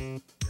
Mm-hmm.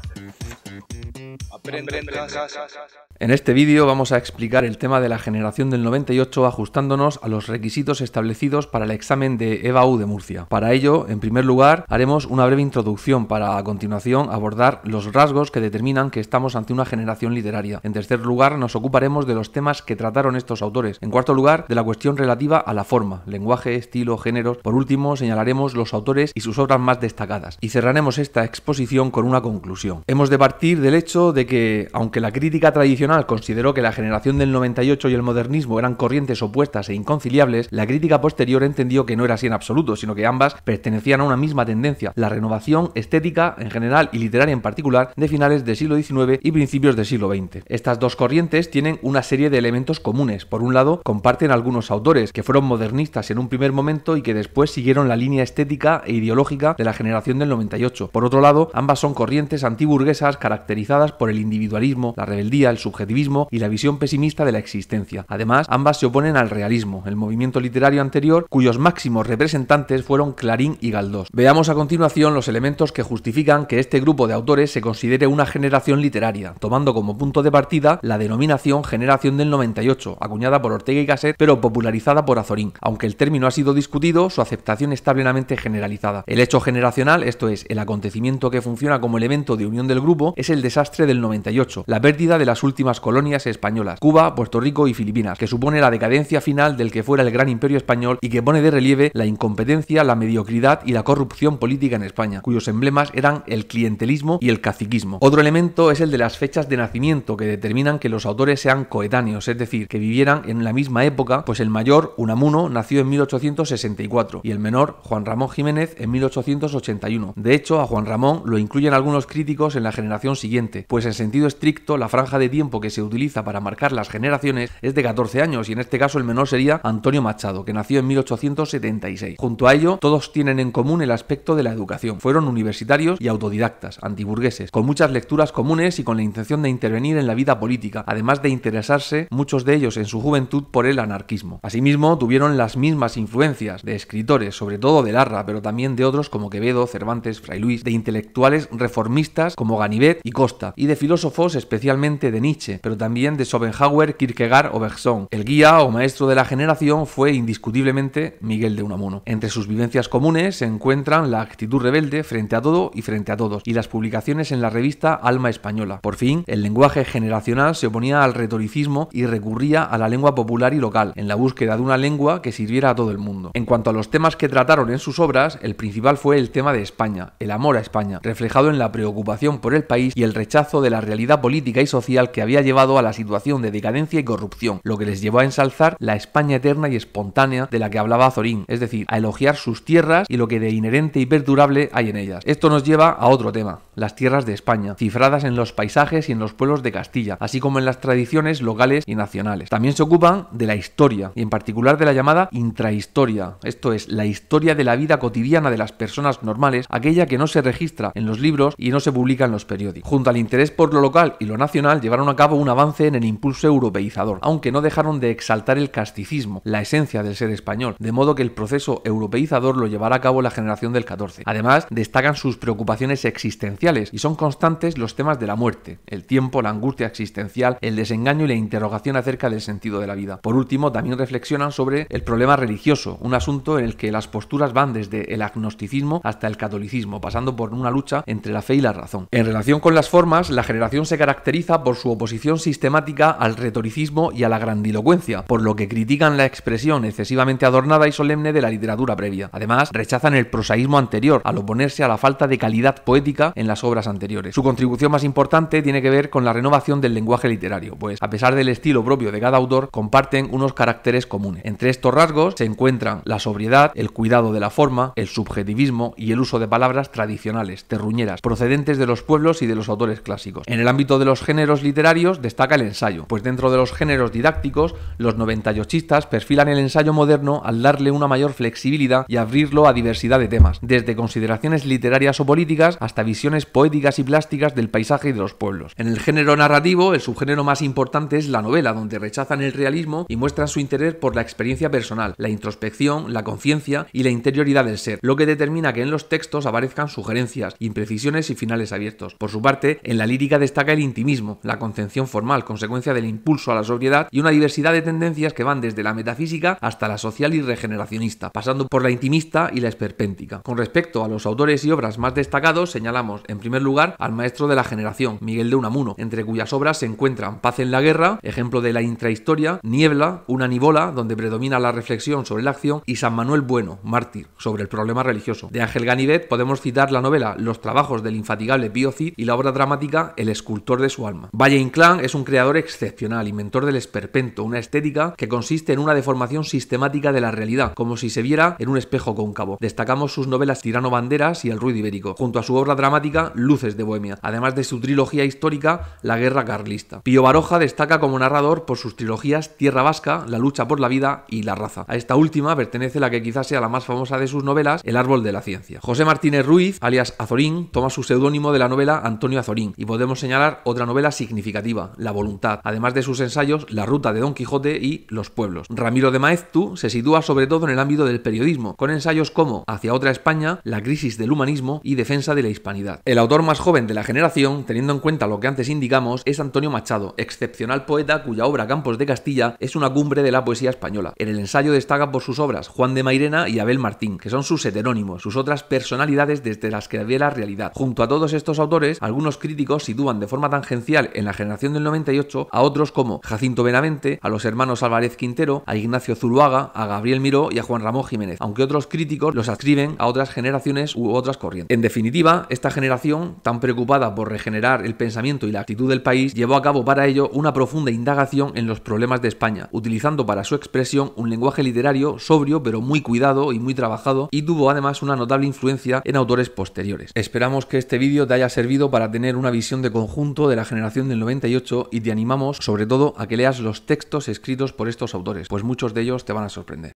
en este vídeo vamos a explicar el tema de la generación del 98 ajustándonos a los requisitos establecidos para el examen de EBAU de Murcia. Para ello, en primer lugar, haremos una breve introducción para a continuación abordar los rasgos que determinan que estamos ante una generación literaria. En tercer lugar, nos ocuparemos de los temas que trataron estos autores. En cuarto lugar, de la cuestión relativa a la forma, lenguaje, estilo, géneros. Por último, señalaremos los autores y sus obras más destacadas. Y cerraremos esta exposición con una conclusión hemos de partir del hecho de que, aunque la crítica tradicional consideró que la generación del 98 y el modernismo eran corrientes opuestas e inconciliables, la crítica posterior entendió que no era así en absoluto, sino que ambas pertenecían a una misma tendencia, la renovación estética en general y literaria en particular de finales del siglo XIX y principios del siglo XX. Estas dos corrientes tienen una serie de elementos comunes. Por un lado, comparten algunos autores que fueron modernistas en un primer momento y que después siguieron la línea estética e ideológica de la generación del 98. Por otro lado, ambas son corrientes antiguas caracterizadas por el individualismo, la rebeldía, el subjetivismo y la visión pesimista de la existencia. Además, ambas se oponen al realismo, el movimiento literario anterior cuyos máximos representantes fueron Clarín y Galdós. Veamos a continuación los elementos que justifican que este grupo de autores se considere una generación literaria, tomando como punto de partida la denominación generación del 98, acuñada por Ortega y Gasset, pero popularizada por Azorín. Aunque el término ha sido discutido, su aceptación está plenamente generalizada. El hecho generacional, esto es, el acontecimiento que funciona como elemento de unión del grupo es el desastre del 98, la pérdida de las últimas colonias españolas, Cuba, Puerto Rico y Filipinas, que supone la decadencia final del que fuera el gran imperio español y que pone de relieve la incompetencia, la mediocridad y la corrupción política en España, cuyos emblemas eran el clientelismo y el caciquismo. Otro elemento es el de las fechas de nacimiento, que determinan que los autores sean coetáneos, es decir, que vivieran en la misma época, pues el mayor, Unamuno, nació en 1864 y el menor, Juan Ramón Jiménez, en 1881. De hecho, a Juan Ramón lo incluyen algunos críticos en en la generación siguiente, pues en sentido estricto la franja de tiempo que se utiliza para marcar las generaciones es de 14 años y en este caso el menor sería Antonio Machado, que nació en 1876. Junto a ello, todos tienen en común el aspecto de la educación. Fueron universitarios y autodidactas, antiburgueses, con muchas lecturas comunes y con la intención de intervenir en la vida política, además de interesarse muchos de ellos en su juventud por el anarquismo. Asimismo, tuvieron las mismas influencias de escritores, sobre todo de Larra, pero también de otros como Quevedo, Cervantes, Fray Luis, de intelectuales reformistas como Ganivet y Costa, y de filósofos especialmente de Nietzsche, pero también de Schopenhauer, Kierkegaard o Bergson. El guía o maestro de la generación fue indiscutiblemente Miguel de Unamuno. Entre sus vivencias comunes se encuentran la actitud rebelde frente a todo y frente a todos, y las publicaciones en la revista Alma Española. Por fin, el lenguaje generacional se oponía al retoricismo y recurría a la lengua popular y local, en la búsqueda de una lengua que sirviera a todo el mundo. En cuanto a los temas que trataron en sus obras, el principal fue el tema de España, el amor a España, reflejado en la preocupación por el país y el rechazo de la realidad política y social que había llevado a la situación de decadencia y corrupción, lo que les llevó a ensalzar la España eterna y espontánea de la que hablaba Zorín, es decir, a elogiar sus tierras y lo que de inherente y perdurable hay en ellas. Esto nos lleva a otro tema, las tierras de España, cifradas en los paisajes y en los pueblos de Castilla, así como en las tradiciones locales y nacionales. También se ocupan de la historia, y en particular de la llamada intrahistoria, esto es, la historia de la vida cotidiana de las personas normales, aquella que no se registra en los libros y no se publica en los periódicos. Junto al interés por lo local y lo nacional, llevaron a cabo un avance en el impulso europeizador, aunque no dejaron de exaltar el casticismo, la esencia del ser español, de modo que el proceso europeizador lo llevará a cabo la generación del 14. Además, destacan sus preocupaciones existenciales y son constantes los temas de la muerte, el tiempo, la angustia existencial, el desengaño y la interrogación acerca del sentido de la vida. Por último, también reflexionan sobre el problema religioso, un asunto en el que las posturas van desde el agnosticismo hasta el catolicismo, pasando por una lucha entre la fe y la razón. En relación con las formas, la generación se caracteriza por su oposición sistemática al retoricismo y a la grandilocuencia, por lo que critican la expresión excesivamente adornada y solemne de la literatura previa. Además, rechazan el prosaísmo anterior al oponerse a la falta de calidad poética en las obras anteriores. Su contribución más importante tiene que ver con la renovación del lenguaje literario, pues a pesar del estilo propio de cada autor, comparten unos caracteres comunes. Entre estos rasgos se encuentran la sobriedad, el cuidado de la forma, el subjetivismo y el uso de palabras tradicionales, terruñeras, procedentes de los pueblos y de los autores clásicos. En el ámbito de los géneros literarios destaca el ensayo, pues dentro de los géneros didácticos, los 98istas perfilan el ensayo moderno al darle una mayor flexibilidad y abrirlo a diversidad de temas, desde consideraciones literarias o políticas hasta visiones poéticas y plásticas del paisaje y de los pueblos. En el género narrativo, el subgénero más importante es la novela, donde rechazan el realismo y muestran su interés por la experiencia personal, la introspección, la conciencia y la interioridad del ser, lo que determina que en los textos aparezcan sugerencias, imprecisiones y finales abiertos por su parte, en la lírica destaca el intimismo, la contención formal, consecuencia del impulso a la sobriedad y una diversidad de tendencias que van desde la metafísica hasta la social y regeneracionista, pasando por la intimista y la esperpéntica. Con respecto a los autores y obras más destacados, señalamos en primer lugar al maestro de la generación, Miguel de Unamuno, entre cuyas obras se encuentran Paz en la guerra, ejemplo de la intrahistoria, Niebla, una nivola donde predomina la reflexión sobre la acción y San Manuel Bueno, mártir, sobre el problema religioso. De Ángel Ganivet podemos citar la novela Los trabajos del infatigable y la obra dramática El escultor de su alma. Valle Inclán es un creador excepcional y mentor del esperpento, una estética que consiste en una deformación sistemática de la realidad, como si se viera en un espejo cóncavo. Destacamos sus novelas Tirano Banderas y El ruido ibérico, junto a su obra dramática Luces de Bohemia, además de su trilogía histórica La guerra carlista. Pío Baroja destaca como narrador por sus trilogías Tierra Vasca, La lucha por la vida y La raza. A esta última pertenece la que quizás sea la más famosa de sus novelas, El árbol de la ciencia. José Martínez Ruiz, alias Azorín, toma su seudónimo de la novela Antonio Azorín, y podemos señalar otra novela significativa, La Voluntad, además de sus ensayos La Ruta de Don Quijote y Los Pueblos. Ramiro de Maeztu se sitúa sobre todo en el ámbito del periodismo, con ensayos como Hacia otra España, La crisis del humanismo y Defensa de la Hispanidad. El autor más joven de la generación, teniendo en cuenta lo que antes indicamos, es Antonio Machado, excepcional poeta cuya obra Campos de Castilla es una cumbre de la poesía española. En el ensayo destaca por sus obras Juan de Mairena y Abel Martín, que son sus heterónimos, sus otras personalidades desde las que ve la realidad. Junto a todos estos autores, algunos críticos sitúan de forma tangencial en la generación del 98 a otros como Jacinto Benavente, a los hermanos Álvarez Quintero, a Ignacio Zuluaga, a Gabriel Miró y a Juan Ramón Jiménez, aunque otros críticos los adscriben a otras generaciones u otras corrientes. En definitiva, esta generación, tan preocupada por regenerar el pensamiento y la actitud del país, llevó a cabo para ello una profunda indagación en los problemas de España, utilizando para su expresión un lenguaje literario sobrio pero muy cuidado y muy trabajado, y tuvo además una notable influencia en autores posteriores. Esperamos que este vídeo te haya ha servido para tener una visión de conjunto de la generación del 98 y te animamos sobre todo a que leas los textos escritos por estos autores, pues muchos de ellos te van a sorprender.